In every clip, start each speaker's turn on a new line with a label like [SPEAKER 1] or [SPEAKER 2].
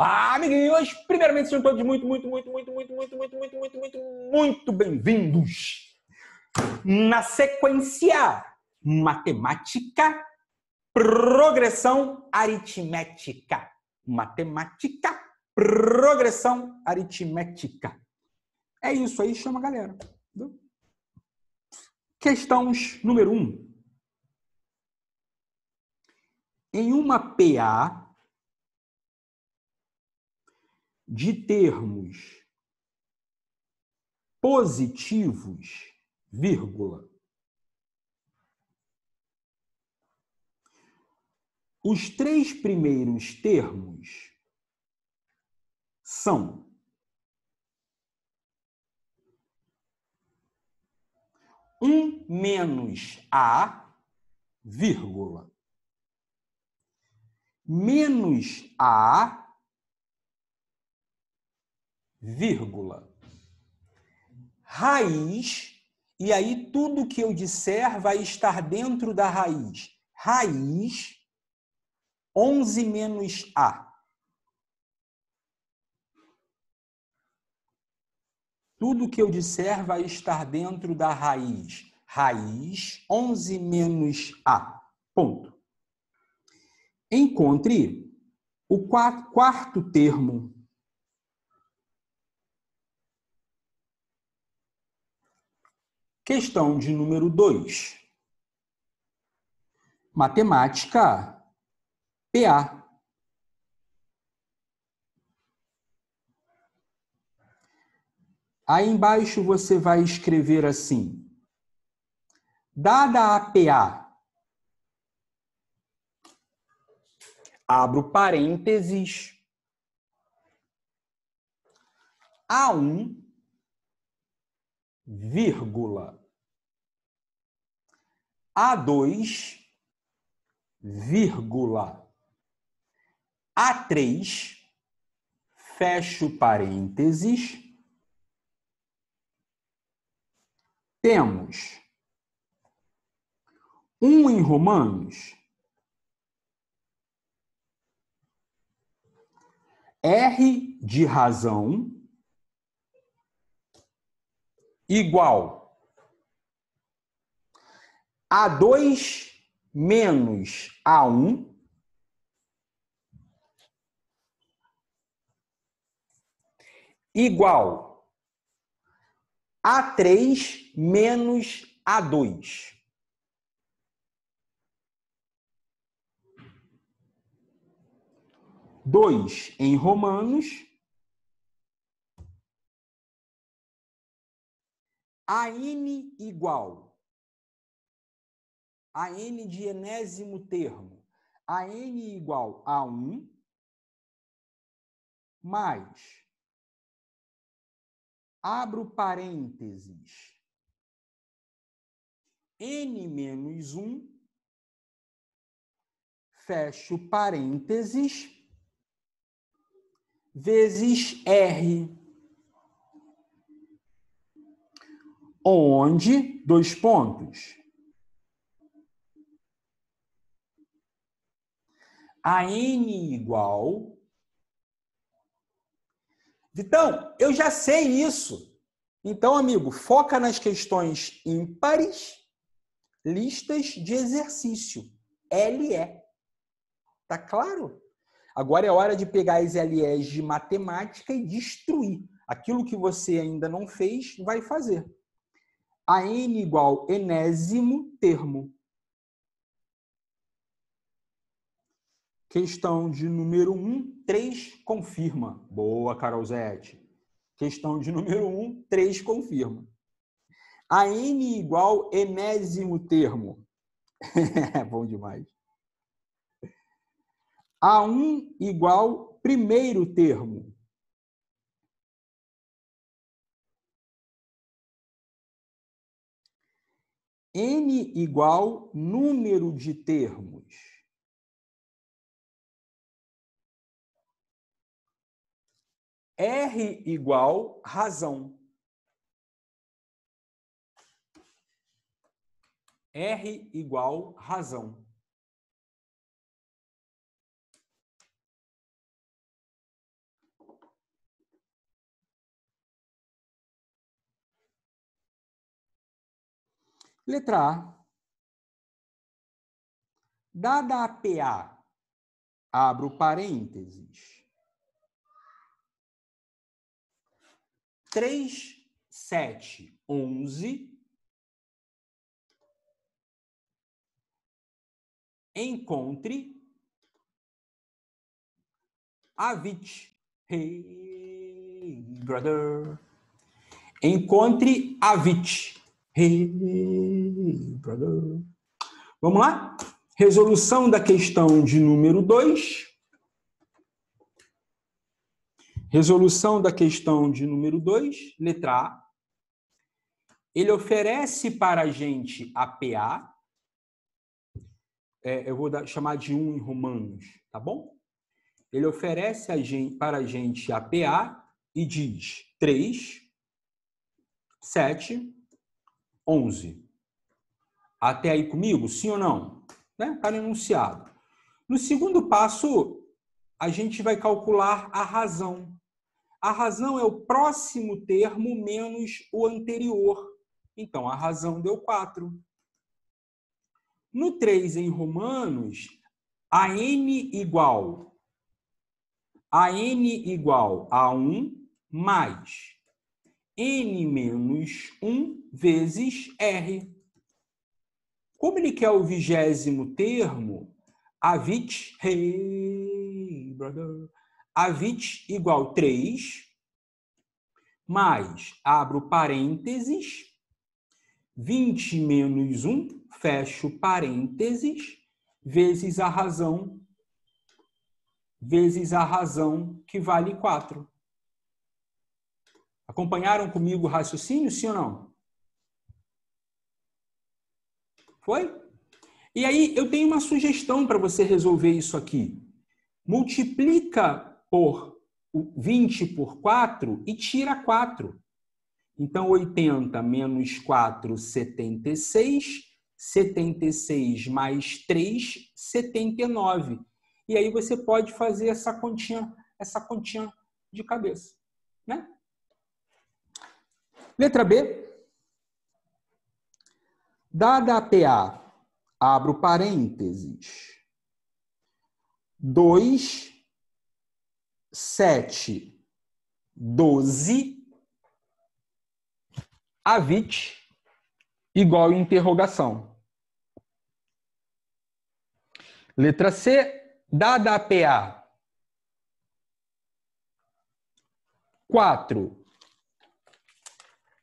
[SPEAKER 1] Ah, amiguinhos, primeiramente sejam todos muito, muito, muito, muito, muito, muito, muito, muito, muito, muito, muito bem-vindos. Na sequência, matemática, progressão aritmética. Matemática, progressão aritmética. É isso aí, chama a galera. Questões número Um. Em uma PA, de termos positivos, vírgula. Os três primeiros termos são um menos a, vírgula. Menos a vírgula. Raiz, e aí tudo que eu disser vai estar dentro da raiz. Raiz, 11 menos A. Tudo que eu disser vai estar dentro da raiz. Raiz 11 menos A. Ponto. Encontre o quarto termo Questão de número 2. Matemática PA. Aí embaixo você vai escrever assim: dada a PA, abro parênteses, A1, vírgula. A2, vírgula, A3, fecho parênteses, temos um em Romanos, R de razão igual a2 menos A1 igual a três menos a dois. Dois em romanos. A n igual a n de enésimo termo, a n igual a 1, mais, abro parênteses, n menos 1, fecho parênteses, vezes R, onde, dois pontos, a n igual. Vitão, eu já sei isso. Então, amigo, foca nas questões ímpares, listas de exercício. LE. Tá claro? Agora é hora de pegar as LEs de matemática e destruir. Aquilo que você ainda não fez, vai fazer. A n igual enésimo termo. Questão de número 1, um, 3 confirma. Boa, Carolzete. Questão de número 1, um, 3 confirma. A n igual enésimo termo. Bom demais. A1 igual primeiro termo. N igual número de termos. R igual razão. R igual razão. Letra A. Dada a PA, abro parênteses. três sete onze Encontre Avit. Hey, brother. Encontre Avit. Hey, brother. Vamos lá? Resolução da questão de número dois Resolução da questão de número 2, letra A. Ele oferece para a gente a PA. É, eu vou dar, chamar de 1 um em romanos, tá bom? Ele oferece a gente, para a gente a PA e diz 3, 7, 11. Até aí comigo? Sim ou não? Né? Está enunciado. No segundo passo, a gente vai calcular a razão. A razão é o próximo termo menos o anterior. Então, a razão deu 4. No 3 em Romanos, a n igual a n igual a 1 mais n menos 1 vezes r. Como ele quer o vigésimo termo, avit, hey, brother, a20 igual 3, mais, abro parênteses, 20 menos 1, fecho parênteses, vezes a razão, vezes a razão que vale 4. Acompanharam comigo o raciocínio, sim ou não? Foi? E aí, eu tenho uma sugestão para você resolver isso aqui. Multiplica por 20 por 4 e tira 4. Então, 80 menos 4, 76. 76 mais 3, 79. E aí você pode fazer essa continha, essa continha de cabeça. Né? Letra B. Dada a PA, abro parênteses. 2 sete, doze, avit igual interrogação. Letra C, dada a PA. 4,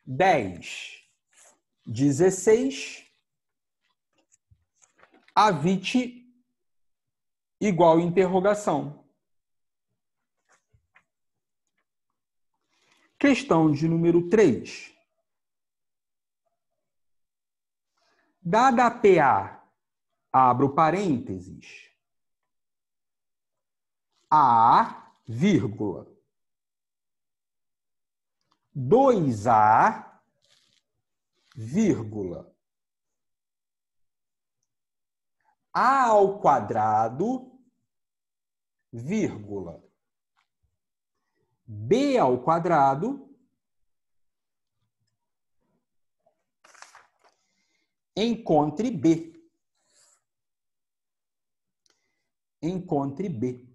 [SPEAKER 1] 10, 16, avit igual interrogação. Questão de número 3. Dada a PA, abro parênteses, A, vírgula, 2A, vírgula, A ao quadrado, vírgula, b ao quadrado encontre b. Encontre b.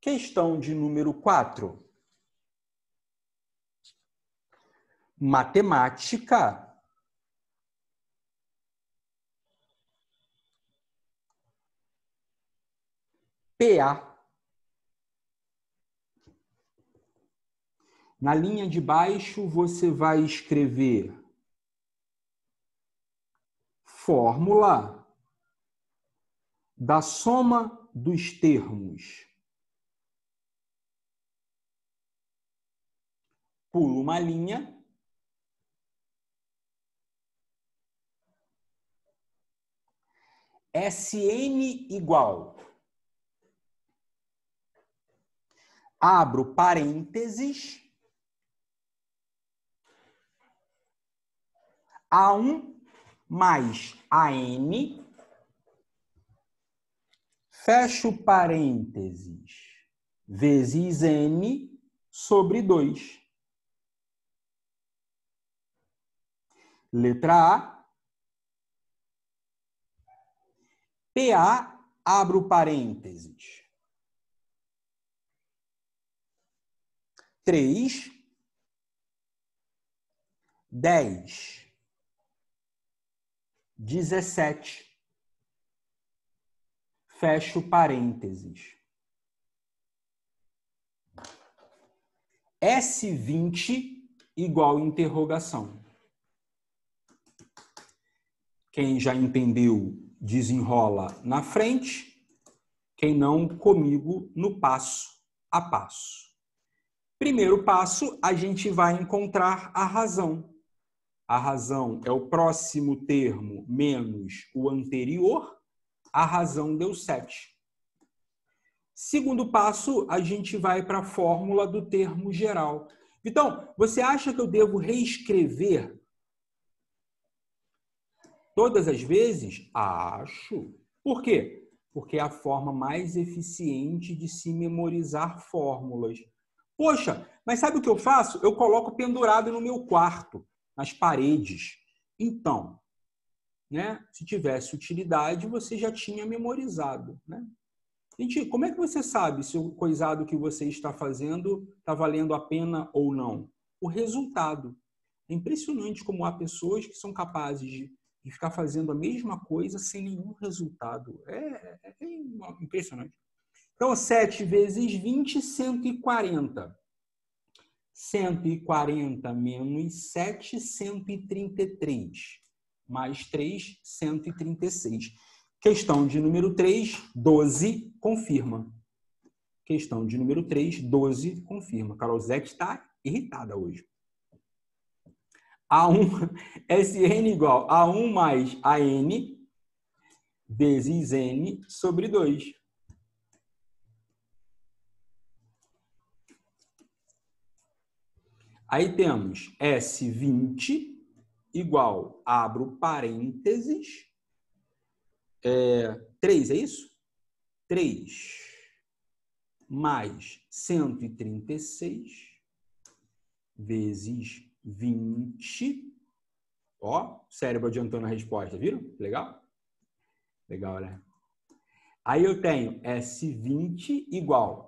[SPEAKER 1] Questão de número 4. Matemática PA. Na linha de baixo, você vai escrever fórmula da soma dos termos. Pulo uma linha. SN igual abro parênteses, A1 mais AN, fecho parênteses, vezes N sobre 2. Letra A. PA, abro parênteses. três, dez, dezessete. Fecho parênteses. S vinte igual interrogação. Quem já entendeu, desenrola na frente. Quem não, comigo no passo a passo. Primeiro passo, a gente vai encontrar a razão. A razão é o próximo termo menos o anterior. A razão deu 7. Segundo passo, a gente vai para a fórmula do termo geral. Então, você acha que eu devo reescrever todas as vezes? Acho. Por quê? Porque é a forma mais eficiente de se memorizar fórmulas. Poxa, mas sabe o que eu faço? Eu coloco pendurado no meu quarto, nas paredes. Então, né? Se tivesse utilidade, você já tinha memorizado, né? Gente, como é que você sabe se o coisado que você está fazendo está valendo a pena ou não? O resultado. É impressionante como há pessoas que são capazes de, ficar fazendo a mesma coisa sem nenhum resultado. é, é, é impressionante. Então, 7 vezes 20, 140. 140 menos 7, 133. Mais 3, 136. Questão de número 3, 12, confirma. Questão de número 3, 12, confirma. Carol Zeck está irritada hoje. A1, Sn igual a 1 mais a n vezes n sobre 2. Aí temos S20 igual, abro parênteses, é, 3, é isso? 3 mais 136 vezes 20. Ó, cérebro adiantando a resposta, viram? Legal? Legal, né? Aí eu tenho S20 igual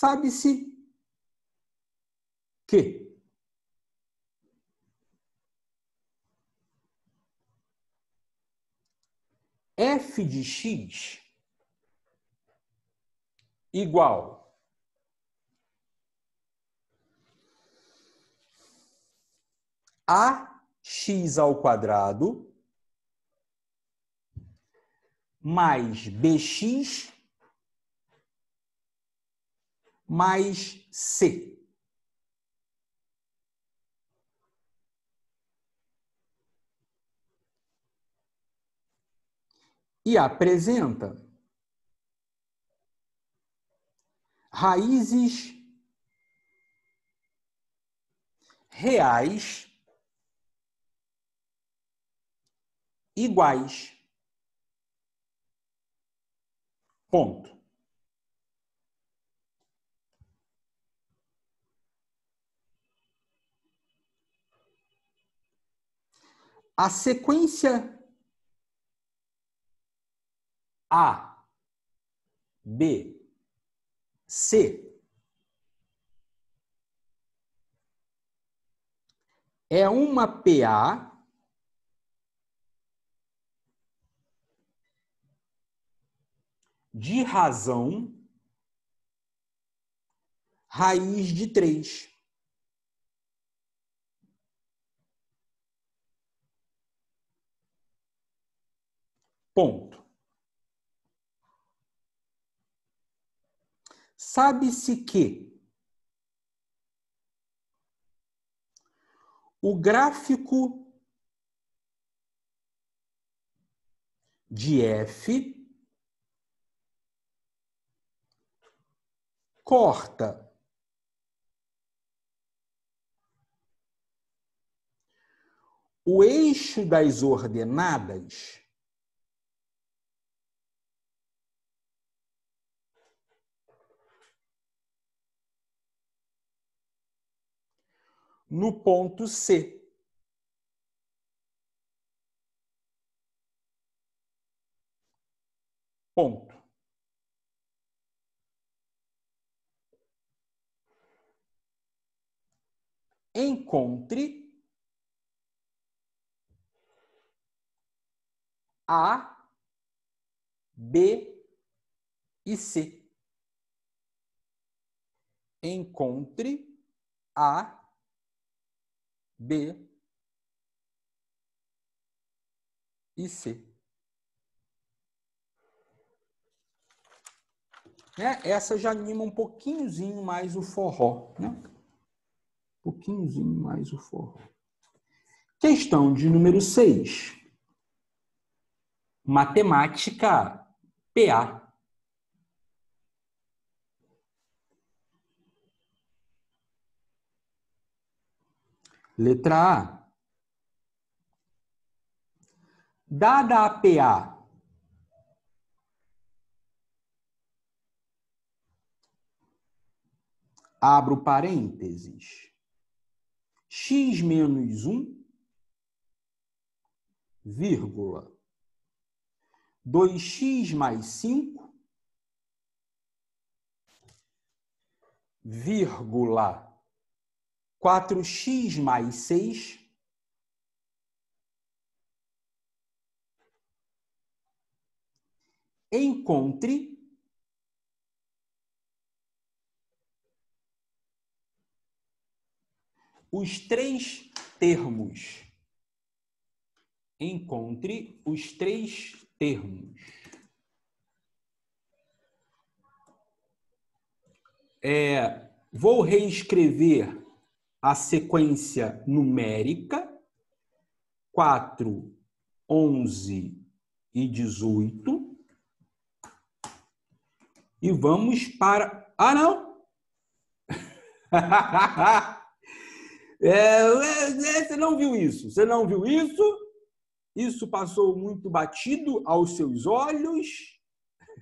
[SPEAKER 1] Sabe-se que f de x igual a x ao quadrado mais bx mais C. E apresenta raízes reais iguais. Ponto. a sequência A, B, C é uma PA de razão raiz de três Ponto. Sabe-se que o gráfico de F corta o eixo das ordenadas no ponto C. Ponto. Encontre A, B e C. Encontre A, B e C. Né? Essa já anima um pouquinhozinho mais o forró. Né? Um pouquinhozinho mais o forró. Questão de número 6. Matemática PA. Letra A. Dada a PA abro parênteses, x menos 1, vírgula, 2x mais 5, vírgula, 4x mais 6 encontre os três termos. Encontre os três termos. É, vou reescrever a sequência numérica 4, 11 e 18. E vamos para. Ah, não! É, é, é, você não viu isso? Você não viu isso? Isso passou muito batido aos seus olhos?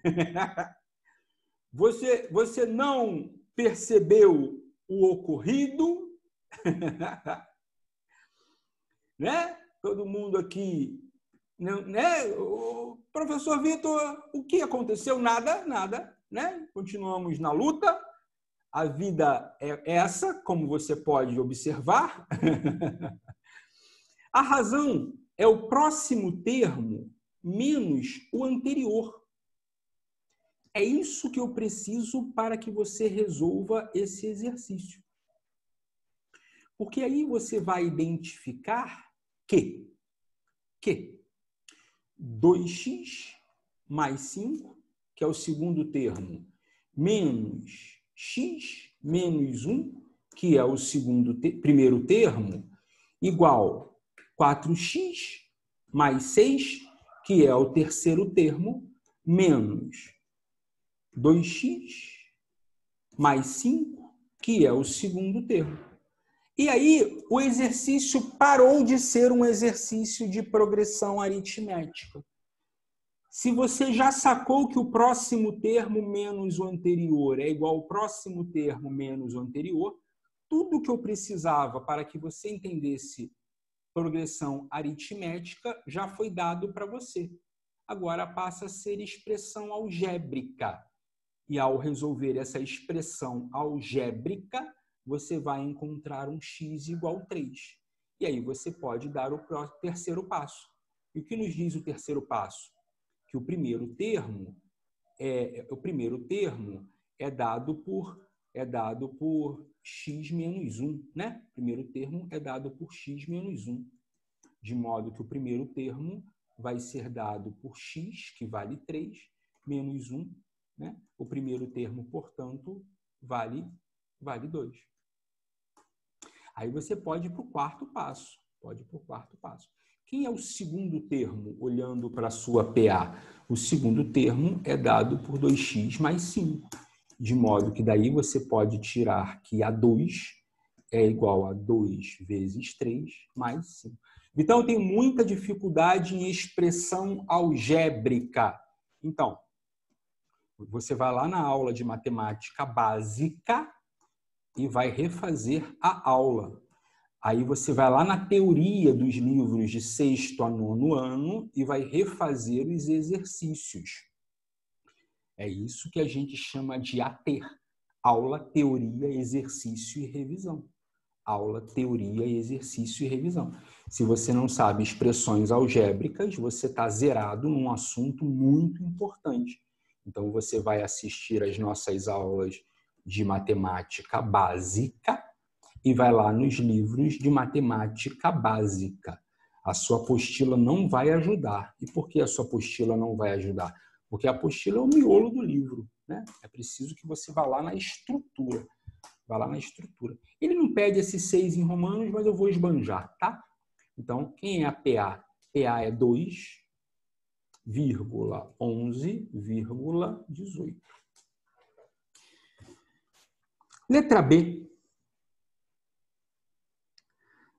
[SPEAKER 1] você, você não percebeu o ocorrido? né? Todo mundo aqui. Né? O professor Vitor, o que aconteceu? Nada, nada. Né? Continuamos na luta. A vida é essa, como você pode observar. a razão é o próximo termo menos o anterior. É isso que eu preciso para que você resolva esse exercício. Porque aí você vai identificar que, que 2x mais 5, que é o segundo termo, menos x menos 1, que é o segundo te primeiro termo, igual 4x mais 6, que é o terceiro termo, menos 2x mais 5, que é o segundo termo. E aí o exercício parou de ser um exercício de progressão aritmética. Se você já sacou que o próximo termo menos o anterior é igual ao próximo termo menos o anterior, tudo que eu precisava para que você entendesse progressão aritmética já foi dado para você. Agora passa a ser expressão algébrica. E ao resolver essa expressão algébrica, você vai encontrar um x igual a 3. E aí você pode dar o terceiro passo. E o que nos diz o terceiro passo? Que o primeiro termo é o primeiro termo é dado por é dado por x menos 1, né? O primeiro termo é dado por x menos 1. De modo que o primeiro termo vai ser dado por x, que vale 3, menos 1. Né? O primeiro termo, portanto, vale, vale 2. Aí você pode ir para o quarto passo. Pode ir para o quarto passo. Quem é o segundo termo olhando para a sua PA? O segundo termo é dado por 2x mais 5. De modo que daí você pode tirar que A2 é igual a 2 vezes 3 mais 5. Então, eu tenho muita dificuldade em expressão algébrica. Então, você vai lá na aula de matemática básica, e vai refazer a aula. Aí você vai lá na teoria dos livros de sexto a nono ano e vai refazer os exercícios. É isso que a gente chama de ATER: aula, teoria, exercício e revisão. Aula, teoria, exercício e revisão. Se você não sabe expressões algébricas, você está zerado num assunto muito importante. Então, você vai assistir às nossas aulas de matemática básica e vai lá nos livros de matemática básica. A sua apostila não vai ajudar. E por que a sua apostila não vai ajudar? Porque a apostila é o miolo do livro. Né? É preciso que você vá lá na estrutura. Vá lá na estrutura. Ele não pede esses seis em romanos, mas eu vou esbanjar, tá? Então, quem é a PA? PA é 2,11,18. vírgula vírgula Letra B.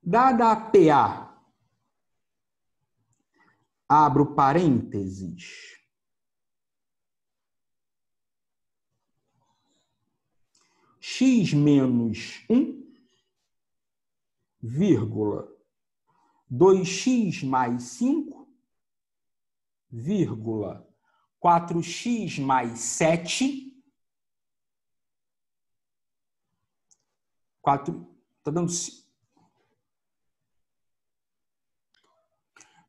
[SPEAKER 1] Dada a PA, abro parênteses. X menos 1, vírgula 2x mais 5, vírgula 4x mais 7, 4, tá dando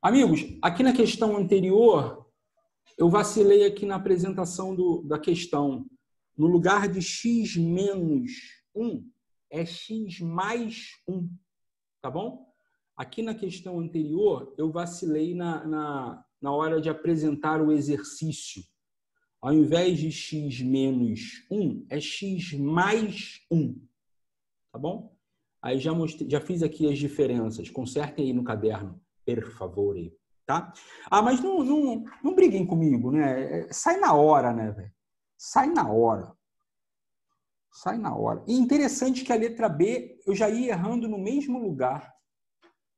[SPEAKER 1] Amigos, aqui na questão anterior, eu vacilei aqui na apresentação do, da questão. No lugar de x menos 1, é x mais 1, tá bom? Aqui na questão anterior, eu vacilei na, na, na hora de apresentar o exercício. Ao invés de x menos 1, é x mais 1. Tá bom? Aí já, mostrei, já fiz aqui as diferenças. Consertem aí no caderno, por favor. Tá? Ah, mas não, não, não briguem comigo, né? É, sai na hora, né, velho? Sai na hora. Sai na hora. E interessante que a letra B eu já ia errando no mesmo lugar.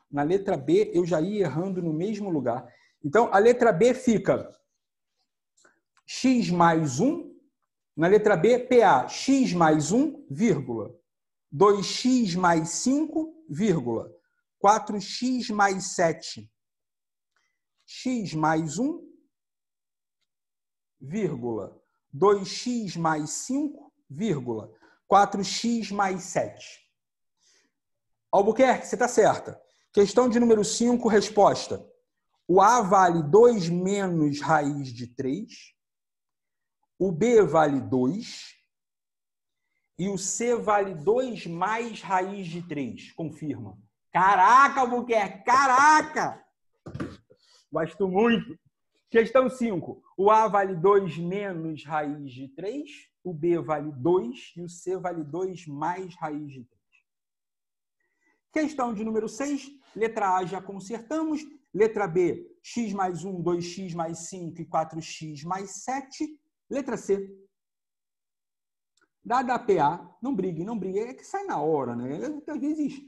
[SPEAKER 1] Na letra B eu já ia errando no mesmo lugar. Então a letra B fica x mais 1. Na letra B, PA, x mais 1, vírgula. 2x mais 5, vírgula, 4x mais 7. x mais 1, vírgula, 2x mais 5, vírgula, 4x mais 7. Albuquerque, você está certa. Questão de número 5, resposta. O A vale 2 menos raiz de 3. O B vale 2 e o C vale 2 mais raiz de 3. Confirma. Caraca, Albuquerque! Caraca! Gosto muito. Questão 5. O A vale 2 menos raiz de 3. O B vale 2 e o C vale 2 mais raiz de 3. Questão de número 6. Letra A já consertamos. Letra B, x mais 1, 2x mais 5 e 4x mais 7. Letra C, Dá da PA, não brigue, não brigue. É que sai na hora, né? Às vezes,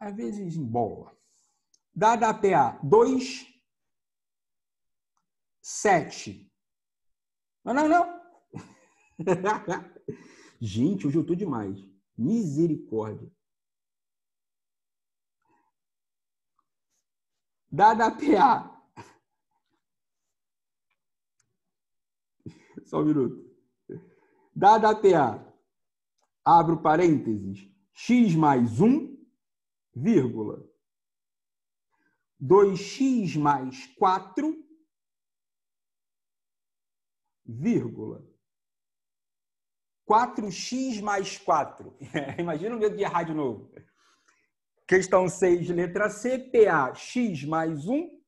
[SPEAKER 1] às vezes embola. Dá da PA, 2, 7. Não, não, não. Gente, hoje eu tô demais. Misericórdia. Dá da PA. Só um minuto. Dada a TA, abro parênteses, x mais 1, vírgula. 2x mais 4, vírgula. 4x mais 4. Imagina o medo de errar de novo. Questão 6, letra C, PA, x mais 1,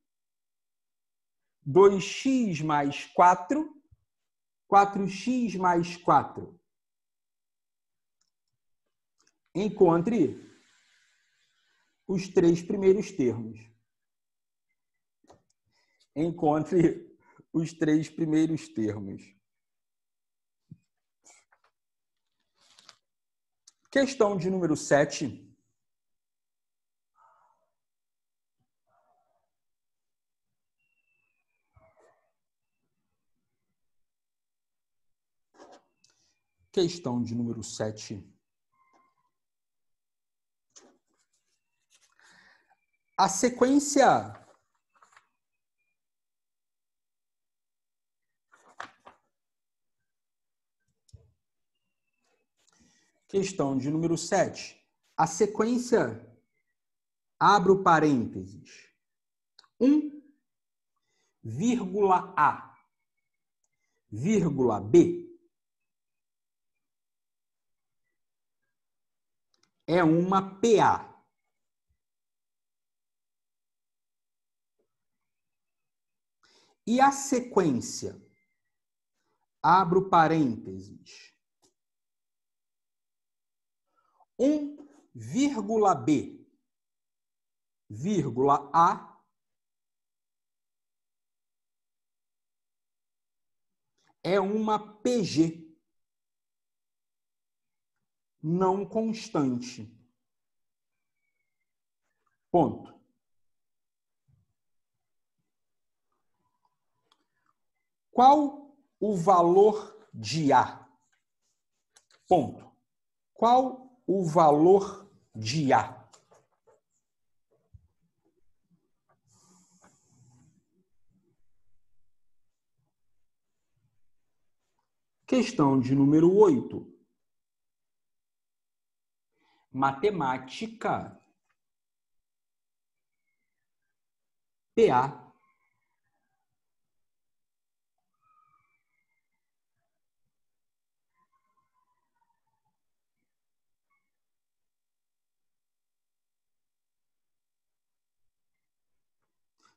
[SPEAKER 1] 2x mais 4, 4x mais 4. Encontre os três primeiros termos. Encontre os três primeiros termos. Questão de número 7 Questão de número 7. A sequência Questão de número 7. A sequência, abro parênteses, 1, vírgula A, vírgula B, é uma PA. E a sequência? Abro parênteses. 1, vírgula B, vírgula A, é uma PG não constante. Ponto. Qual o valor de A? Ponto. Qual o valor de A? Questão de número oito matemática PA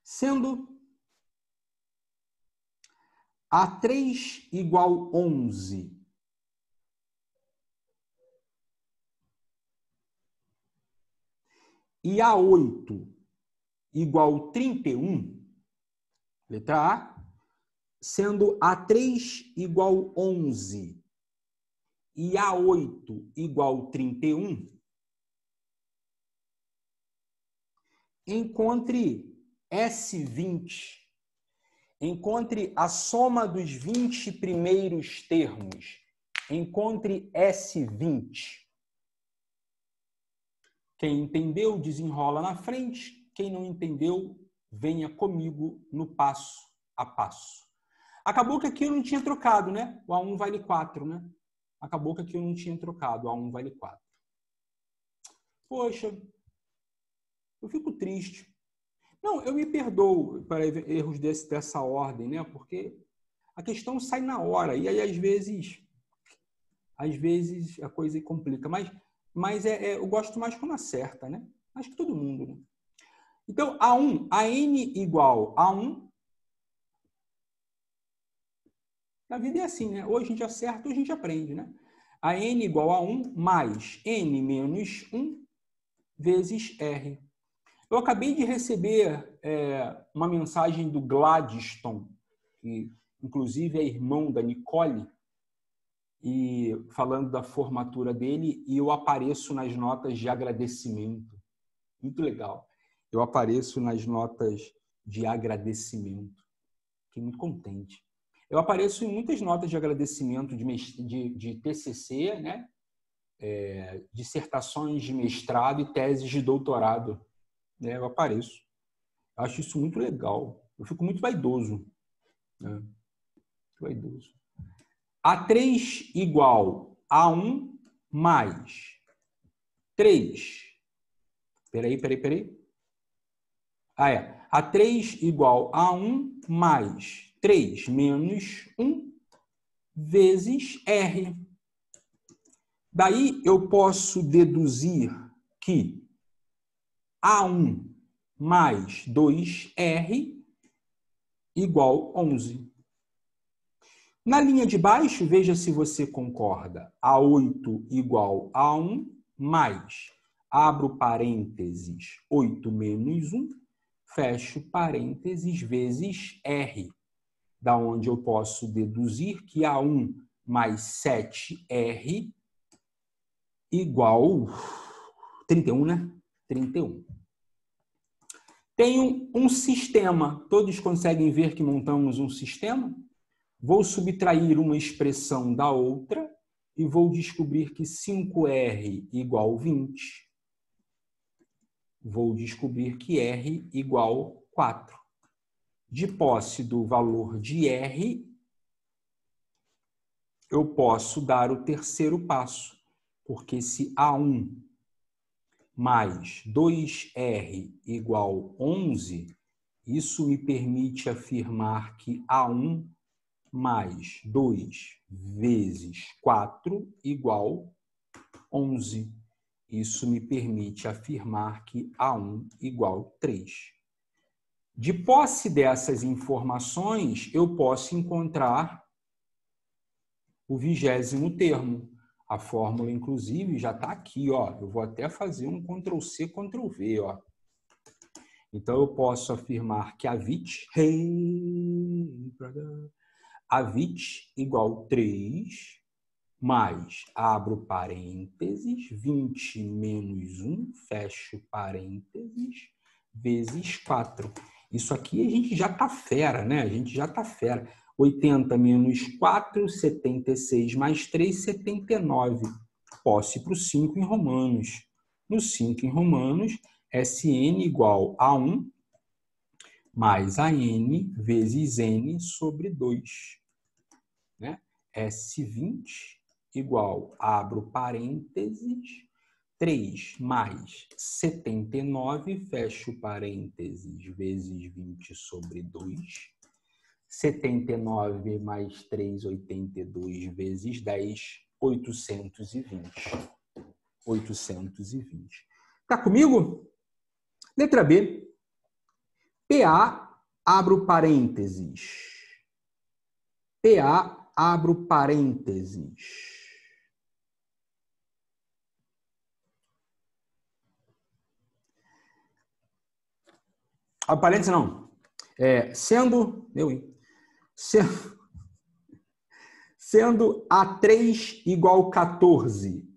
[SPEAKER 1] sendo a três igual onze. e A8 igual 31, letra A, sendo A3 igual 11 e A8 igual 31, encontre S20. Encontre a soma dos 20 primeiros termos. Encontre S20. Quem entendeu, desenrola na frente. Quem não entendeu, venha comigo no passo a passo. Acabou que aqui eu não tinha trocado, né? O A1 vale 4, né? Acabou que aqui eu não tinha trocado. O A1 vale 4. Poxa, eu fico triste. Não, eu me perdoo para erros desse, dessa ordem, né? Porque a questão sai na hora. E aí, às vezes, às vezes a coisa complica. Mas mas é, é, eu gosto mais quando acerta, né? Acho que todo mundo, né? Então, A1, a n igual a 1. Na vida é assim, né? Ou a gente acerta ou a gente aprende, né? A n igual a 1 mais n menos 1 vezes r. Eu acabei de receber é, uma mensagem do Gladstone, que inclusive é irmão da Nicole, e falando da formatura dele e eu apareço nas notas de agradecimento. Muito legal. Eu apareço nas notas de agradecimento. Fiquei muito contente. Eu apareço em muitas notas de agradecimento de, de, de TCC, né? É, dissertações de mestrado e teses de doutorado. Né? Eu apareço. Eu acho isso muito legal. Eu fico muito vaidoso. Né? Muito vaidoso. A3 igual a 1 mais 3. Peraí, peraí, peraí. Ah, é. A3 igual a 1 mais 3 menos 1 vezes R. Daí eu posso deduzir que A1 mais 2R igual 11. Na linha de baixo, veja se você concorda. A8 igual a 1 mais, abro parênteses, 8 menos 1, fecho parênteses, vezes R, da onde eu posso deduzir que A1 mais 7R igual 31, né? 31. Tenho um sistema. Todos conseguem ver que montamos um sistema? Vou subtrair uma expressão da outra e vou descobrir que 5R igual 20. Vou descobrir que R igual 4. De posse do valor de R, eu posso dar o terceiro passo, porque se A1 mais 2R igual 11, isso me permite afirmar que A1 mais 2 vezes 4 igual 11. Isso me permite afirmar que A1 igual 3. De posse dessas informações, eu posso encontrar o vigésimo termo. A fórmula, inclusive, já está aqui. Ó. Eu vou até fazer um Ctrl+C, Ctrl+V. Ó. Então, eu posso afirmar que a VIT... Hey, brother, a avit igual 3 mais, abro parênteses, 20 menos 1, fecho parênteses, vezes 4. Isso aqui a gente já tá fera, né? A gente já tá fera. 80 menos 4, 76 mais 3, 79. Posse para o 5 em romanos. No 5 em romanos, Sn igual a 1 mais a n vezes n sobre 2. Né? S20 igual, abro parênteses, 3 mais 79, fecho parênteses, vezes 20 sobre 2. 79 mais 3, 82, vezes 10, 820. 820. Tá comigo? Letra B, PA, abro parênteses. PA, abro parênteses. Abro parênteses não. É, sendo, meu hein? Sendo, sendo A3 igual 14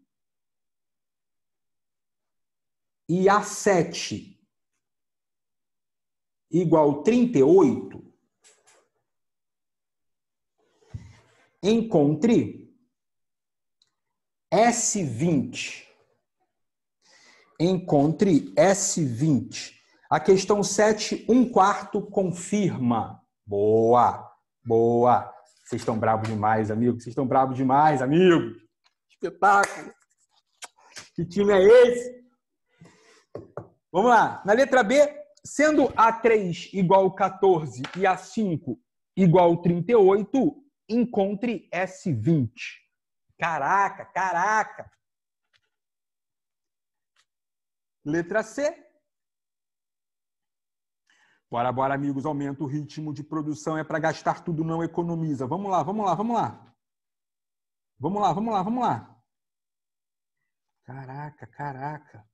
[SPEAKER 1] e A7 igual 38, encontre S20. Encontre S20. A questão 7, 1 quarto, confirma. Boa, boa. Vocês estão bravos demais, amigo. Vocês estão bravos demais, amigo. Espetáculo. Que time é esse? Vamos lá. Na letra B, sendo A3 igual 14 e A5 igual 38, encontre S20. Caraca, caraca! Letra C. Bora, bora, amigos, aumenta o ritmo de produção, é para gastar tudo, não economiza. Vamos lá, vamos lá, vamos lá. Vamos lá, vamos lá, vamos lá. Caraca, caraca.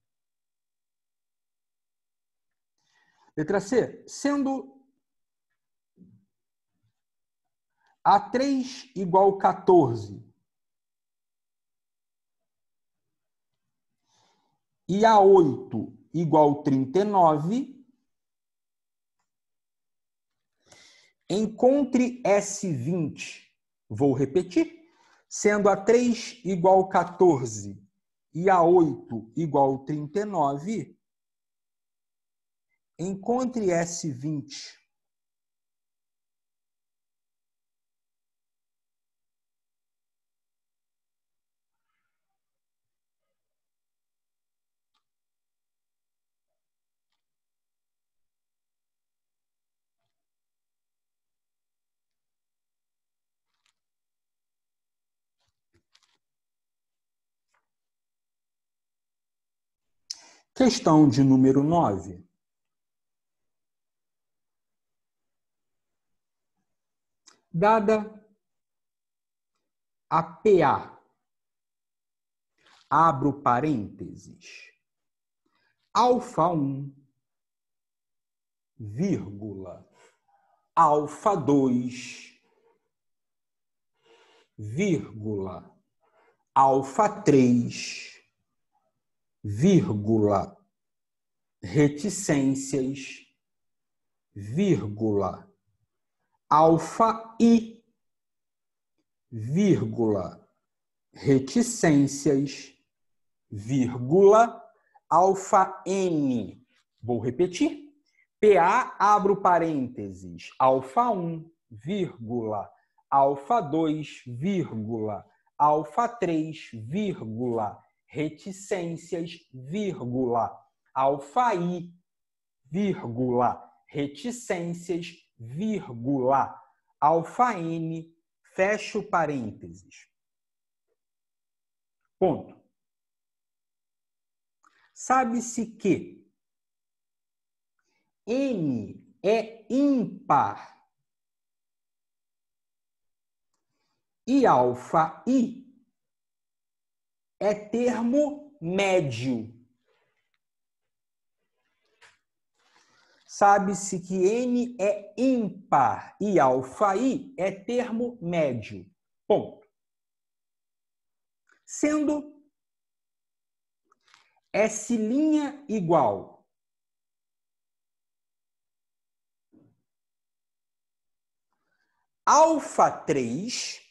[SPEAKER 1] Letra C. Sendo A3 igual a 14 e A8 igual e 39, encontre S20. Vou repetir. Sendo A3 igual a 14 e A8 igual e 39, Encontre S20. Questão de número 9. dada a PA. Abro parênteses. Alfa 1, vírgula. Alfa 2, vírgula. Alfa 3, vírgula. Reticências, vírgula alfa I, vírgula, reticências, vírgula, alfa N. Vou repetir. PA, abro parênteses, alfa 1, vírgula, alfa 2, vírgula, alfa 3, vírgula, reticências, vírgula, alfa I, vírgula, reticências, vírgula, alfa n, fecho parênteses. Ponto. Sabe-se que n é ímpar e alfa i é termo médio. sabe-se que n é ímpar e alfa i é termo médio. Ponto. Sendo S' igual alfa três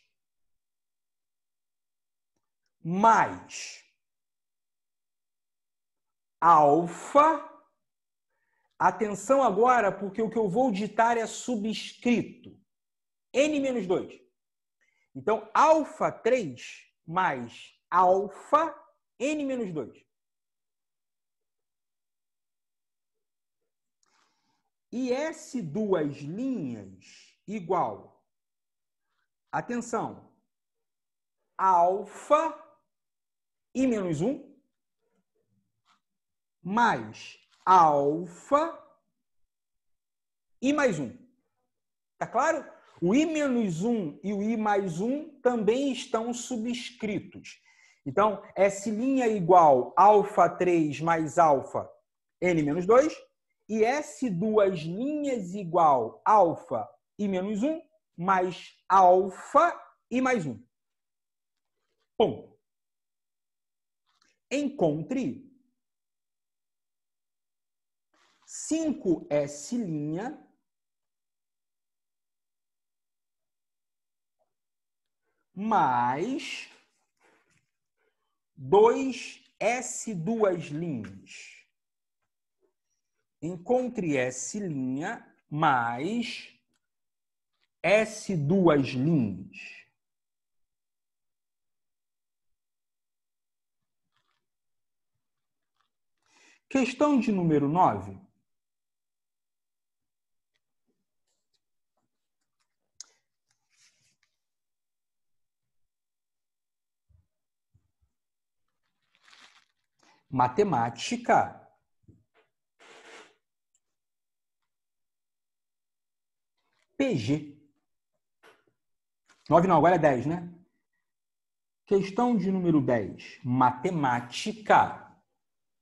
[SPEAKER 1] mais alfa Atenção agora, porque o que eu vou ditar é subscrito. N-2. Então, alfa 3 mais alfa N-2. E S duas linhas igual, atenção, alfa I menos 1 mais alfa e mais um. Tá claro? O I menos um e o I mais um também estão subscritos. Então, S' igual alfa 3 mais alfa N menos 2 e S duas linhas igual alfa I menos 1 mais alfa I mais 1. Bom, encontre 5S linha mais 2S duas linhas. Encontre S linha mais S duas linhas. Questão de número 9. matemática. PG. 9 não, agora é 10, né? Questão de número 10, matemática.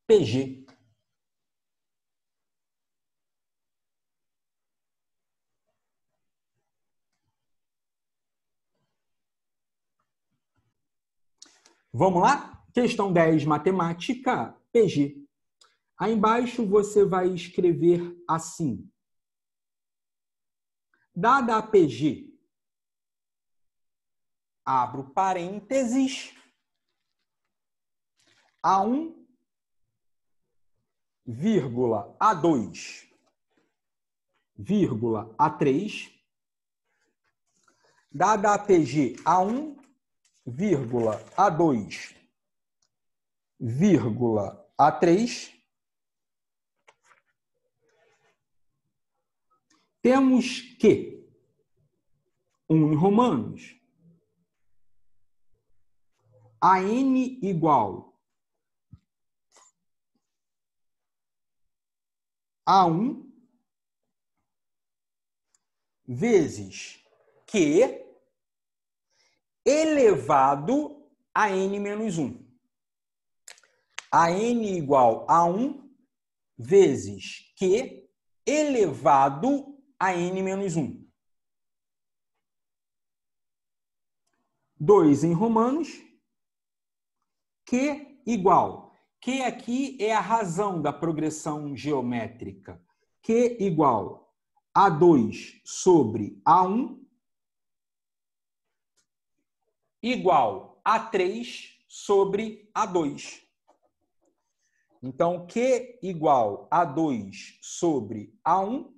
[SPEAKER 1] PG. Vamos lá? Questão 10, matemática, PG. Aí embaixo você vai escrever assim. Dada a PG, abro parênteses, A1, vírgula, A2, vírgula, A3, dada a PG, A1, vírgula, A2, vírgula A3. Temos que um em romanos. A n igual a 1 vezes Q elevado a n menos 1 a n igual a 1 vezes q elevado a n menos 1. 2 em romanos, q igual. q aqui é a razão da progressão geométrica. q igual a 2 sobre a1 igual a 3 sobre a2. Então, Q igual a 2 sobre A1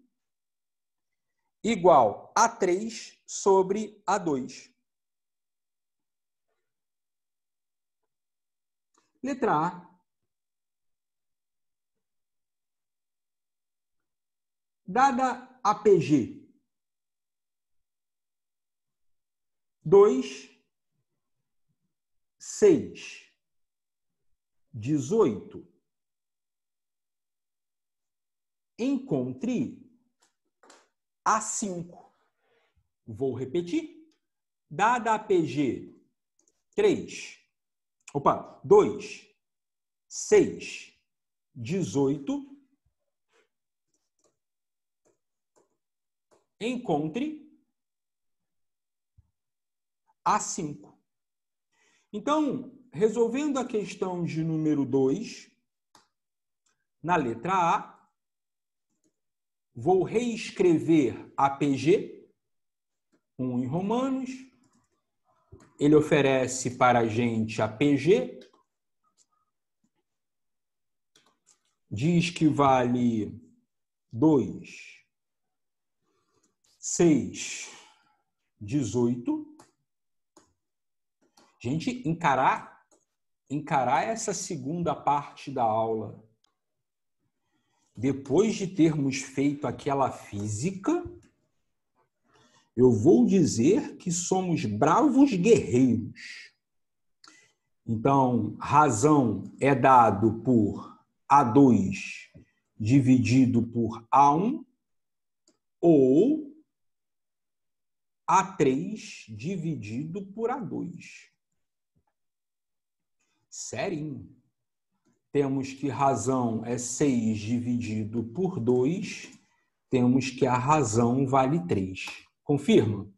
[SPEAKER 1] igual a 3 sobre A2. Letra A. Dada a PG, 2, 6, 18, encontre A5. Vou repetir. Dada a PG 3, opa, 2, 6, 18, encontre A5. Então, resolvendo a questão de número 2, na letra A, Vou reescrever APG, 1 um em romanos. Ele oferece para a gente APG. Diz que vale 2, 6, 18. Gente, encarar encarar essa segunda parte da aula depois de termos feito aquela física, eu vou dizer que somos bravos guerreiros. Então, razão é dado por A2 dividido por A1 ou A3 dividido por A2. Serinho temos que razão é 6 dividido por 2, temos que a razão vale 3. Confirma?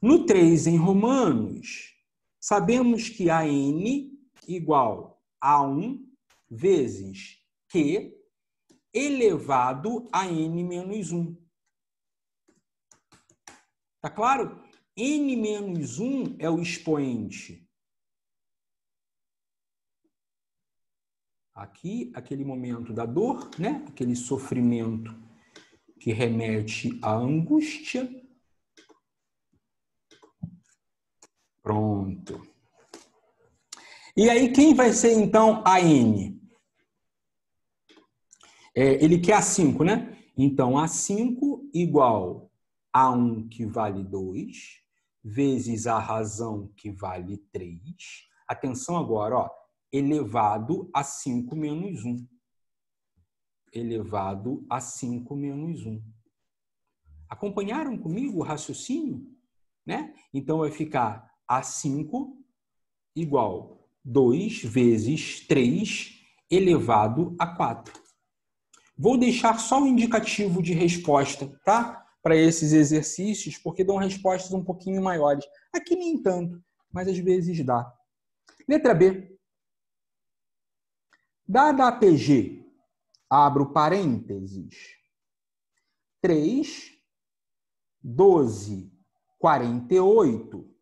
[SPEAKER 1] No 3 em Romanos, sabemos que a n igual a 1 vezes q elevado a n menos 1. Tá claro? n menos 1 é o expoente Aqui, aquele momento da dor, né? aquele sofrimento que remete à angústia. Pronto. E aí, quem vai ser então a N? É, ele quer A5, né? Então, A5 igual a 1 que vale 2, vezes a razão que vale 3. Atenção agora, ó elevado a 5 menos 1. Elevado a 5 menos 1. Acompanharam comigo o raciocínio? Né? Então, vai ficar A5 igual 2 vezes 3 elevado a 4. Vou deixar só o um indicativo de resposta, tá? Para esses exercícios, porque dão respostas um pouquinho maiores. Aqui nem tanto, mas às vezes dá. Letra B. Dada a PG, abro parênteses, 3, 12, 48.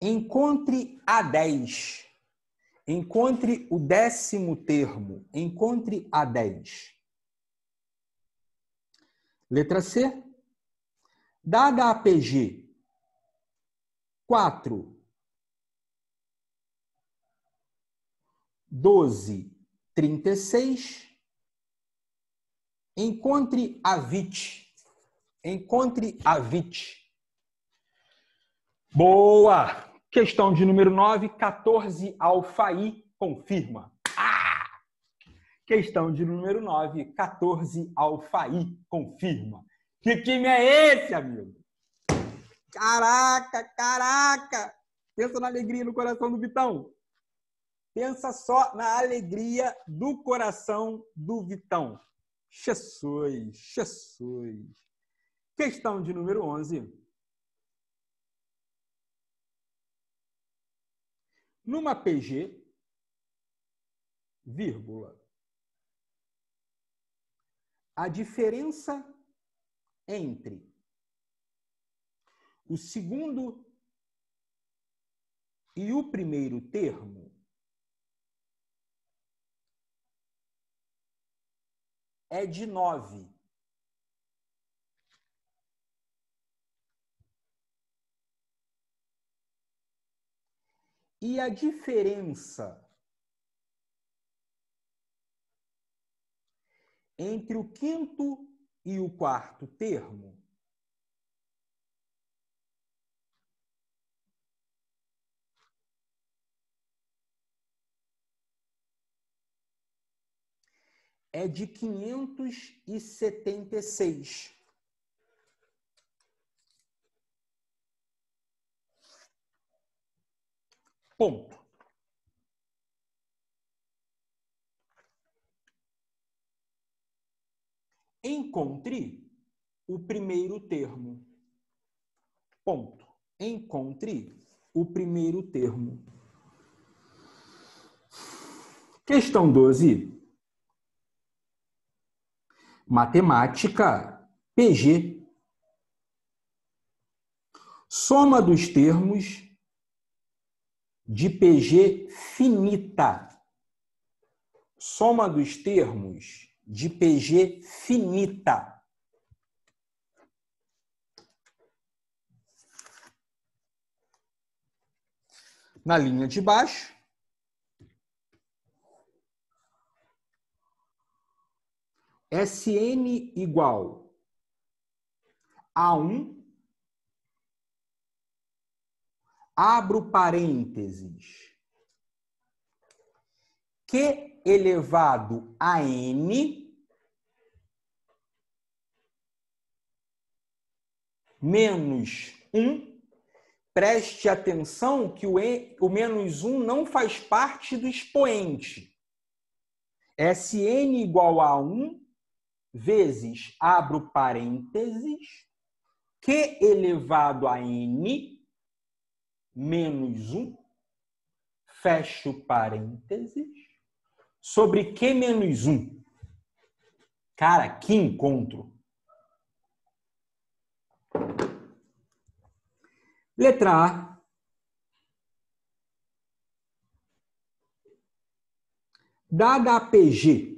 [SPEAKER 1] Encontre a 10. Encontre o décimo termo. Encontre a 10. Letra C. Dada a PG, 4, 12, 36. Encontre a VIT. Encontre a VIT. Boa! Questão de número 9, 14 alfaí confirma. Ah! Questão de número 9, 14 alfaí confirma. Que time é esse, amigo? Caraca, caraca! Pensa na alegria no coração do Vitão. Pensa só na alegria do coração do Vitão. Jesus, Jesus. Questão de número 11. Numa PG, vírgula, a diferença entre o segundo e o primeiro termo é de 9. E a diferença entre o quinto e o quarto termo é de 576. Ponto. Encontre o primeiro termo. Ponto. Encontre o primeiro termo. Questão 12. Matemática, PG. Soma dos termos de PG finita. Soma dos termos de PG finita. Na linha de baixo, SN igual a 1, abro parênteses, Q elevado a N menos 1. Preste atenção que o, e, o menos 1 não faz parte do expoente. Sn igual a 1 vezes, abro parênteses, Q elevado a N, menos 1, fecho parênteses, sobre Q menos 1. Cara, que encontro! Letra A. Dada a PG,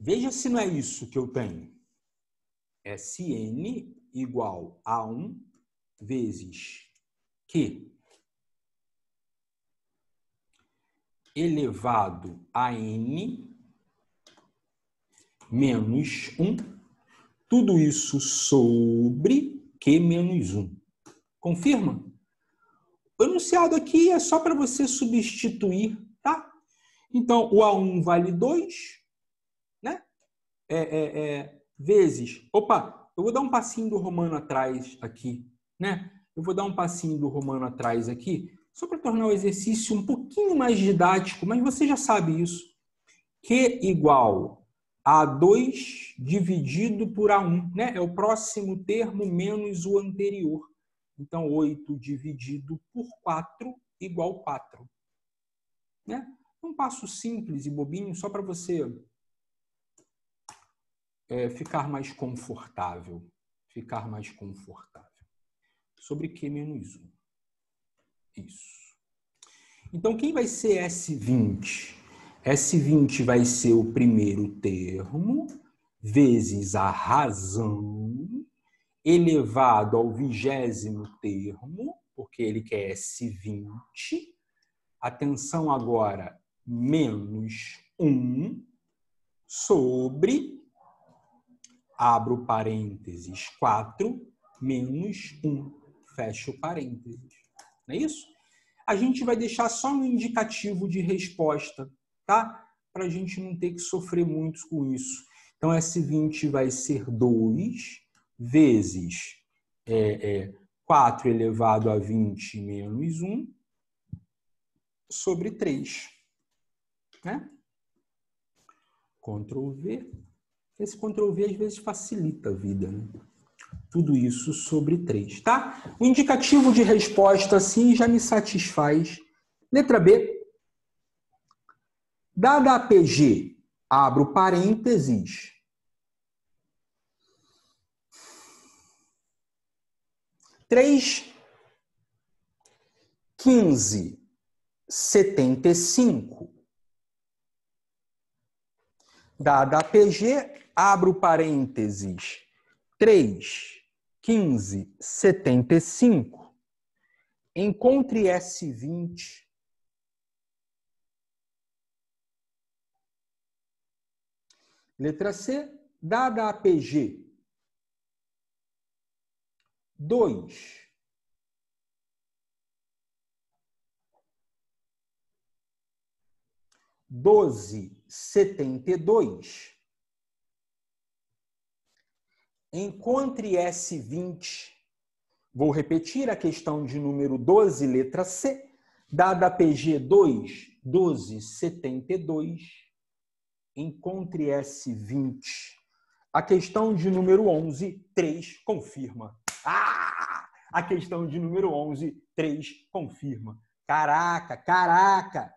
[SPEAKER 1] Veja se não é isso que eu tenho. É se igual a 1 vezes q elevado a n menos 1, tudo isso sobre q menos 1. Confirma? O enunciado aqui é só para você substituir, tá? Então, o A1 vale 2, é, é, é, vezes. Opa, eu vou dar um passinho do romano atrás aqui, né? Eu vou dar um passinho do romano atrás aqui, só para tornar o exercício um pouquinho mais didático, mas você já sabe isso. Q igual a 2 dividido por A1, né? É o próximo termo menos o anterior. Então, 8 dividido por 4 igual 4. Né? Um passo simples e bobinho, só para você é, ficar mais confortável. Ficar mais confortável. Sobre Q menos 1. Isso. Então, quem vai ser S20? S20 vai ser o primeiro termo vezes a razão elevado ao vigésimo termo, porque ele quer S20. Atenção agora, menos 1 sobre abro parênteses, 4 menos 1, fecho parênteses. Não é isso? A gente vai deixar só no indicativo de resposta, tá? Para a gente não ter que sofrer muito com isso. Então, S20 vai ser 2 vezes é, é, 4 elevado a 20 menos 1 sobre 3. Né? Ctrl V, esse Ctrl V às vezes facilita a vida. Né? Tudo isso sobre 3, tá? O indicativo de resposta, assim, já me satisfaz. Letra B. Dada a PG, abro parênteses. Três, quinze, setenta e cinco. Dada a PG, abro parênteses, 3, 15, 75. Encontre S20. Letra C, dada a PG. 2. Doze setenta e dois Encontre S20. Vou repetir a questão de número 12, letra C, dada PG 2, 1272. Encontre S20. A questão de número 11, 3, confirma. Ah! A questão de número 11, 3, confirma. Caraca, caraca!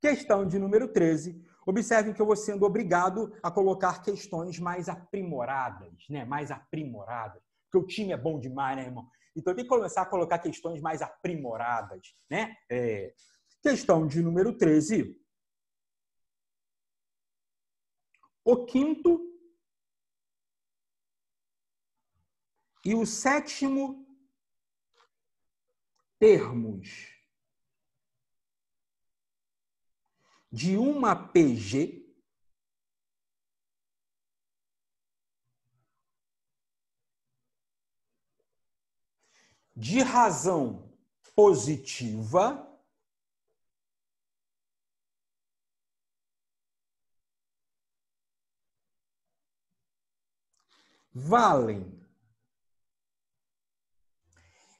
[SPEAKER 1] Questão de número 13. Observem que eu vou sendo obrigado a colocar questões mais aprimoradas, né? Mais aprimoradas. Porque o time é bom demais, né, irmão? Então tem que começar a colocar questões mais aprimoradas, né? É... Questão de número 13. O quinto e o sétimo termos de uma PG de razão positiva valem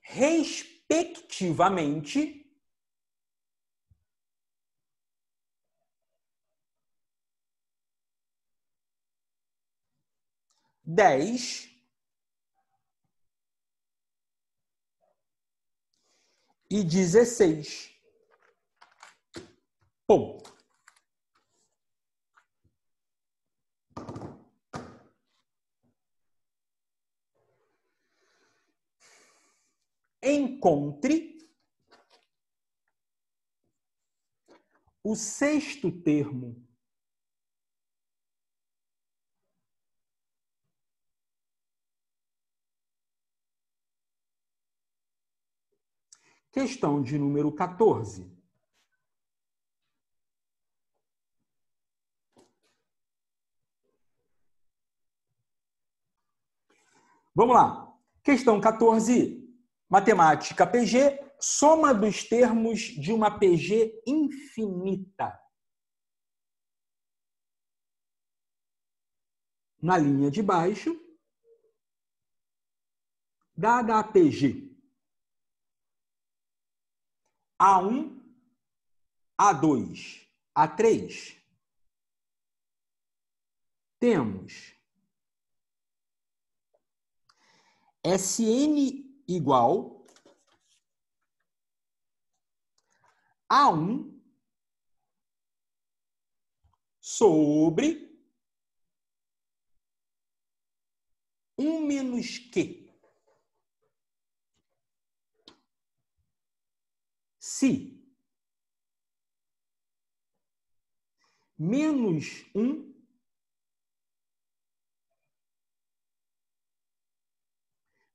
[SPEAKER 1] respectivamente 10. E 16. Ponto. Encontre o sexto termo Questão de número 14. Vamos lá. Questão 14. Matemática PG, soma dos termos de uma PG infinita. Na linha de baixo, dada a PG a1, A2, A3, temos Sn igual A1 sobre 1 menos Q. se menos um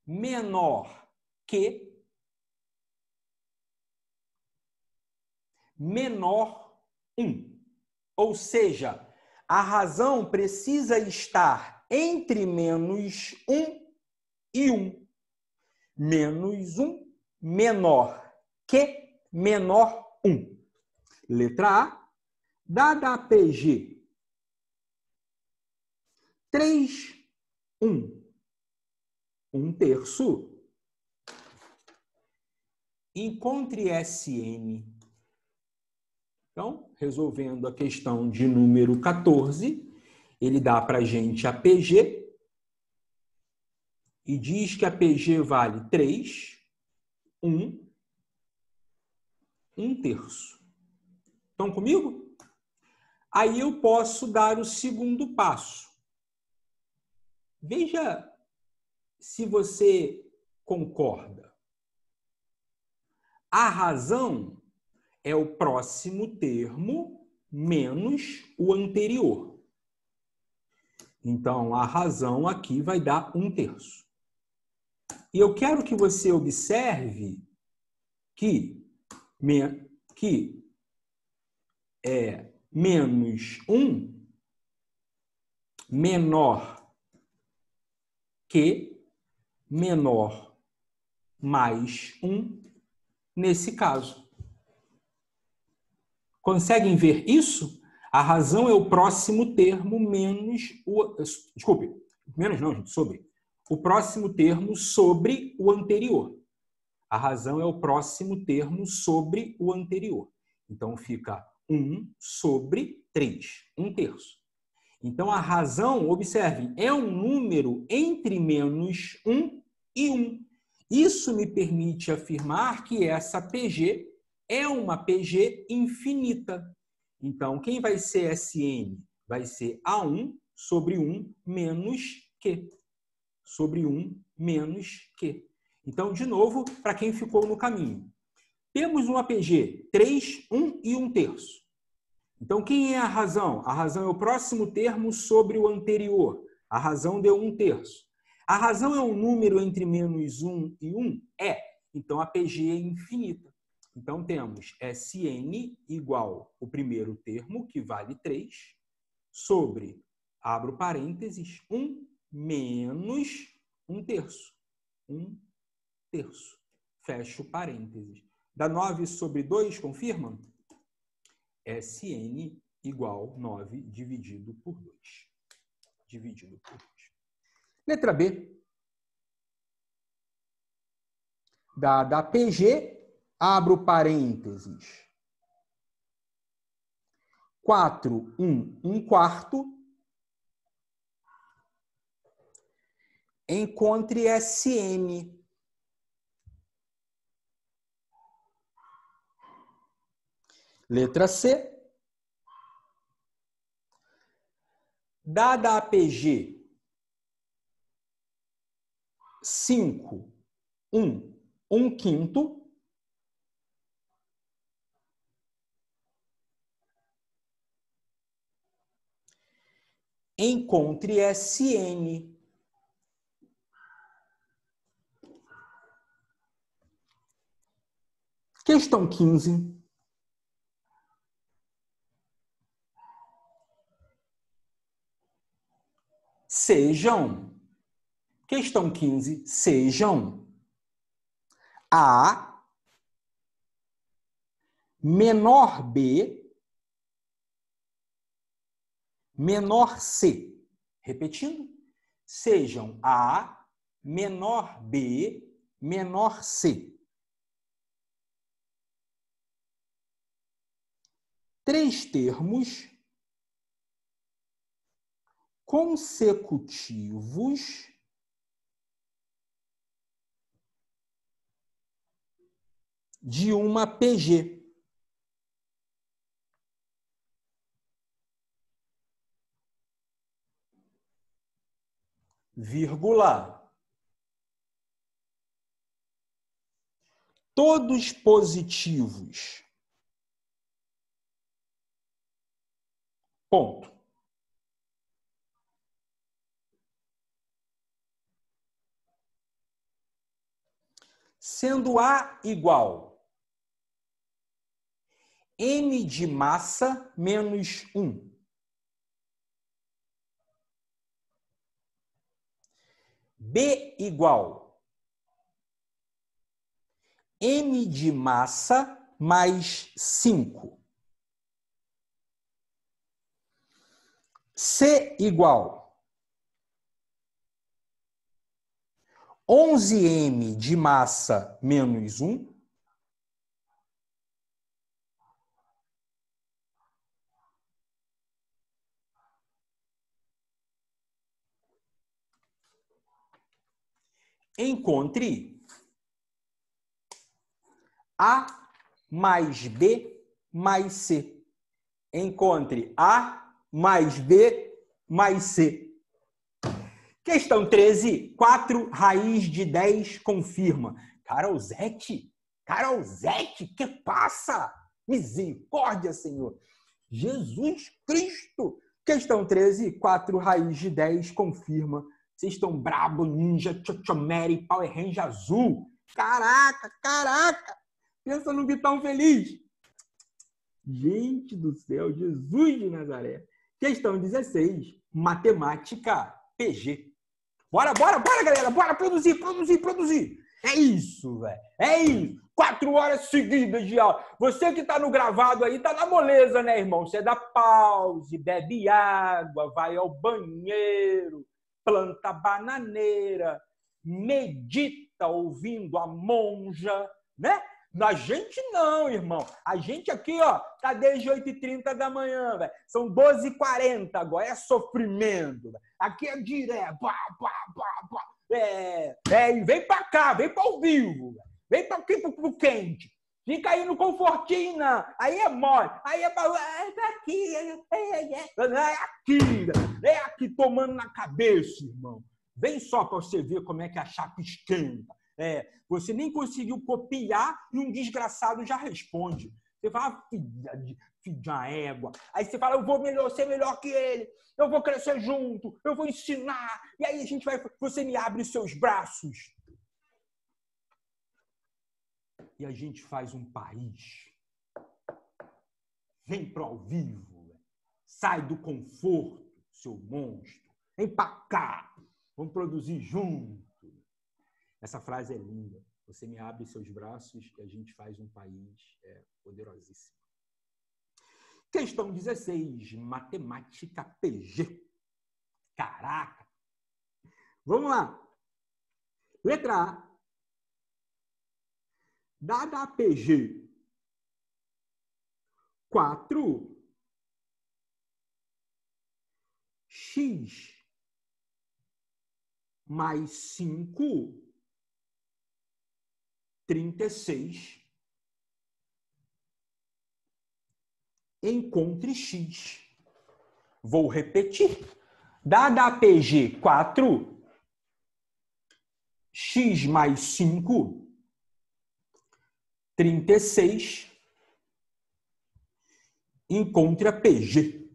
[SPEAKER 1] menor que menor um, Ou seja, a razão precisa estar entre menos um e um Menos um menor que menor 1. Letra A, dada a PG 3, 1, 1 terço. Encontre SN. Então, resolvendo a questão de número 14, ele dá para gente a PG e diz que a PG vale 3, 1 um terço. Estão comigo? Aí eu posso dar o segundo passo. Veja se você concorda. A razão é o próximo termo menos o anterior. Então, a razão aqui vai dar um terço. E eu quero que você observe que que é menos 1 menor que menor mais 1 nesse caso. Conseguem ver isso? A razão é o próximo termo menos o. Desculpe, menos não, gente, sobre. O próximo termo sobre o anterior. A razão é o próximo termo sobre o anterior. Então fica 1 sobre 3, 1 terço. Então a razão, observem, é um número entre menos 1 e 1. Isso me permite afirmar que essa PG é uma PG infinita. Então, quem vai ser Sn? Vai ser A1 sobre 1 menos Q. Sobre 1 menos Q. Então, de novo, para quem ficou no caminho. Temos um APG 3, 1 e 1 terço. Então, quem é a razão? A razão é o próximo termo sobre o anterior. A razão deu 1 terço. A razão é um número entre menos 1 e 1? É. Então, a APG é infinita. Então, temos Sn igual o primeiro termo, que vale 3, sobre, abro parênteses, 1 menos 1 terço. 1 terço. Fecho parênteses. Dá 9 sobre 2, confirma? Sn é igual 9 dividido por 2. Dividido por 2. Letra B. Dada a PG, abro parênteses. 4, 1, 1 quarto. Encontre SM Letra C. Dada a PG 5, 1, 1 quinto, encontre SN. Questão 15. sejam. Questão 15, sejam A menor B menor C. Repetindo, sejam A menor B menor C. Três termos consecutivos de uma PG. Vírgula. Todos positivos. Ponto. sendo A igual M de massa menos 1. B igual M de massa mais 5. C igual 11m de massa menos 1. Encontre A mais B mais C. Encontre A mais B mais C. Questão 13, 4 raiz de 10 confirma. Carolzete, Carolzete, que passa? Misericórdia, Senhor. Jesus Cristo. Questão 13, 4 raiz de 10 confirma. Vocês estão brabo, ninja, tchotchomere, power range azul. Caraca, caraca. Pensa no bitão feliz. Gente do céu, Jesus de Nazaré. Questão 16, matemática, PG. Bora, bora, bora, galera. Bora produzir, produzir, produzir. É isso, velho. É isso. Quatro horas seguidas de aula. Você que tá no gravado aí, tá na moleza, né, irmão? Você é dá pause, bebe água, vai ao banheiro, planta bananeira, medita ouvindo a monja, né? A gente não, irmão. A gente aqui, ó, tá desde 8h30 da manhã, velho. São 12h40 agora. É sofrimento, velho aqui é direto, pá, pá, pá, É, é, vem pra cá, vem pra ao vivo, vem pra aqui pro, pro quente. Fica aí no confortinho, não. Aí é mole. Aí é é, é aqui, é, é, é, é. é aqui. É aqui tomando na cabeça, irmão. Vem só para você ver como é que a chapa esquenta. É, você nem conseguiu copiar e um desgraçado já responde. Você fala, ah, filha de filho de uma égua. Aí você fala, eu vou melhor, ser melhor que ele, eu vou crescer junto, eu vou ensinar. E aí a gente vai, você me abre os seus braços. E a gente faz um país. Vem pro ao vivo. Sai do conforto, seu monstro. Vem pra cá. Vamos produzir junto. Essa frase é linda. Você me abre seus braços e a gente faz um país é, poderosíssimo. Questão 16, matemática PG. Caraca! Vamos lá. Letra A. Dada a PG 4 x mais 5 36 encontre X. Vou repetir. Dada a PG 4, X mais 5, 36, encontre a PG.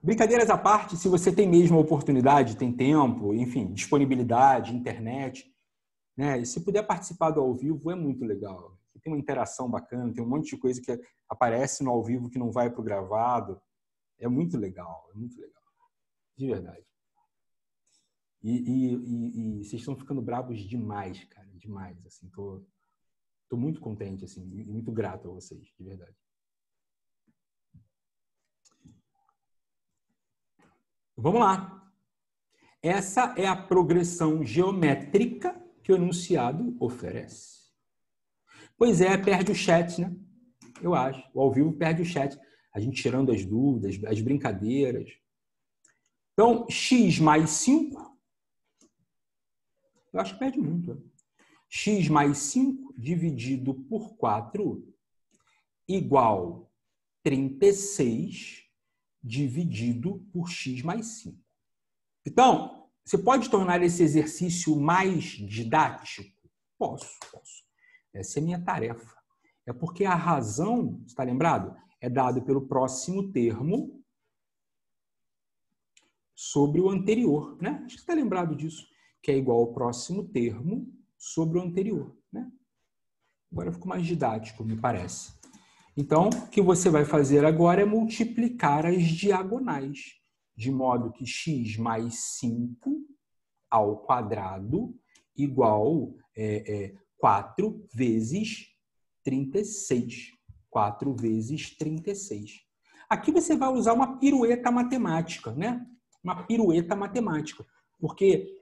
[SPEAKER 1] Brincadeiras à parte, se você tem mesmo a oportunidade, tem tempo, enfim, disponibilidade, internet, né? E se puder participar do ao vivo, é muito legal que tem uma interação bacana, tem um monte de coisa que aparece no ao vivo que não vai para o gravado. É muito legal, é muito legal. De verdade. E, e, e, e vocês estão ficando bravos demais, cara, demais. Assim, tô, tô muito contente, assim, e muito grato a vocês, de verdade. Vamos lá. Essa é a progressão geométrica que o enunciado oferece. Pois é, perde o chat, né? Eu acho. O ao vivo perde o chat. A gente tirando as dúvidas, as brincadeiras. Então, x mais 5. Eu acho que perde muito. Né? x mais 5 dividido por 4 igual 36 dividido por x mais 5. Então, você pode tornar esse exercício mais didático? Posso, posso. Essa é a minha tarefa. É porque a razão, está lembrado? É dado pelo próximo termo sobre o anterior, né? Acho que está lembrado disso, que é igual ao próximo termo sobre o anterior, né? Agora ficou mais didático, me parece. Então, o que você vai fazer agora é multiplicar as diagonais, de modo que x mais 5 ao quadrado igual é, é, 4 vezes 36. 4 vezes 36. Aqui você vai usar uma pirueta matemática, né? Uma pirueta matemática. Porque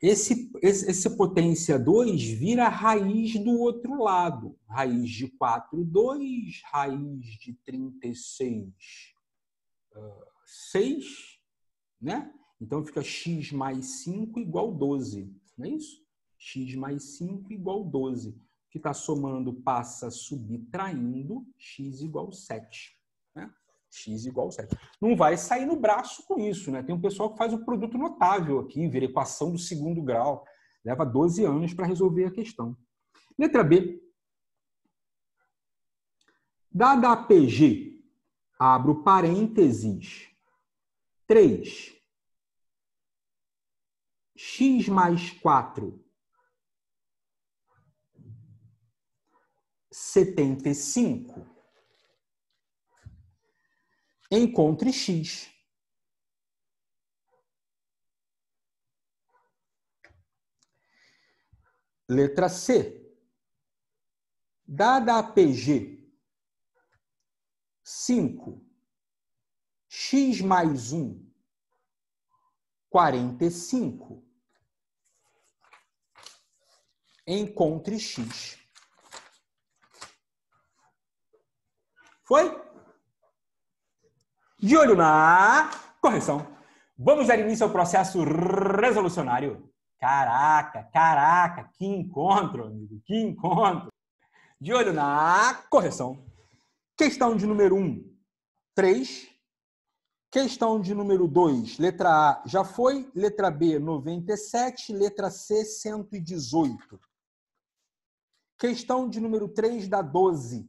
[SPEAKER 1] esse, esse, esse potência 2 vira raiz do outro lado. Raiz de 4, 2. Raiz de 36, 6. Ah, né? Então fica x mais 5 igual 12. Não é isso? x mais 5 igual 12. O que está somando passa subtraindo x igual 7. Né? x igual 7. Não vai sair no braço com isso, né? Tem um pessoal que faz o produto notável aqui, vira equação do segundo grau. Leva 12 anos para resolver a questão. Letra B. Dada a PG, abro parênteses. 3. x mais 4 75. Encontre X. Letra C. Dada a PG 5, x mais 1, 45. Encontre x. Foi? De olho na correção. Vamos dar início ao processo resolucionário. Caraca, caraca, que encontro, amigo, que encontro. De olho na correção. Questão de número 1, um, 3. Questão de número 2, letra A já foi, letra B 97, letra C 118. Questão de número 3 da 12.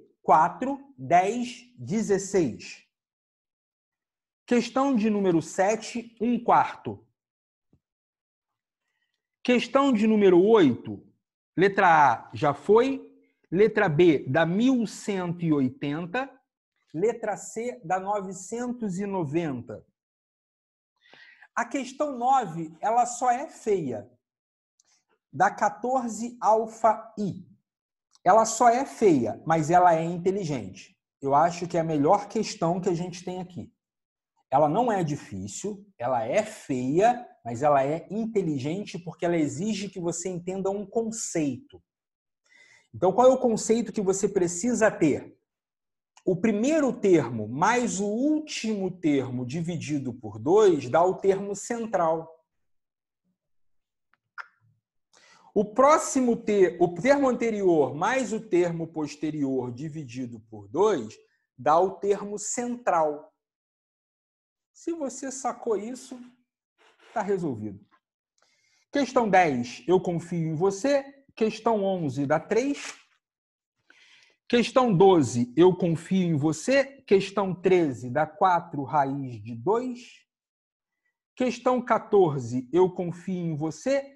[SPEAKER 1] 4, 10, 16. Questão de número 7, 1 um quarto. Questão de número 8, letra A já foi, letra B da 1180, letra C da 990. A questão 9, ela só é feia. Da 14 alfa I ela só é feia, mas ela é inteligente. Eu acho que é a melhor questão que a gente tem aqui. Ela não é difícil, ela é feia, mas ela é inteligente porque ela exige que você entenda um conceito. Então, qual é o conceito que você precisa ter? O primeiro termo mais o último termo dividido por dois dá o termo central. O próximo ter, o termo anterior mais o termo posterior dividido por 2 dá o termo central. Se você sacou isso, está resolvido. Questão 10, eu confio em você. Questão 11, dá 3. Questão 12, eu confio em você. Questão 13, dá 4 raiz de 2. Questão 14, eu confio em você.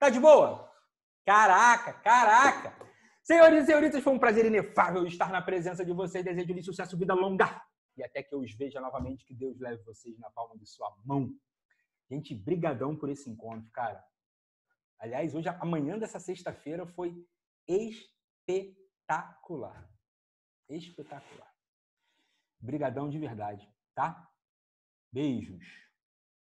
[SPEAKER 1] Tá de boa? Caraca, caraca! Senhoritas e senhoritas, foi um prazer inefável estar na presença de vocês. Desejo-lhes sucesso, vida longa! E até que eu os veja novamente, que Deus leve vocês na palma de sua mão. Gente, brigadão por esse encontro, cara. Aliás, hoje, amanhã dessa sexta-feira foi espetacular. Espetacular. Brigadão de verdade, tá? Beijos.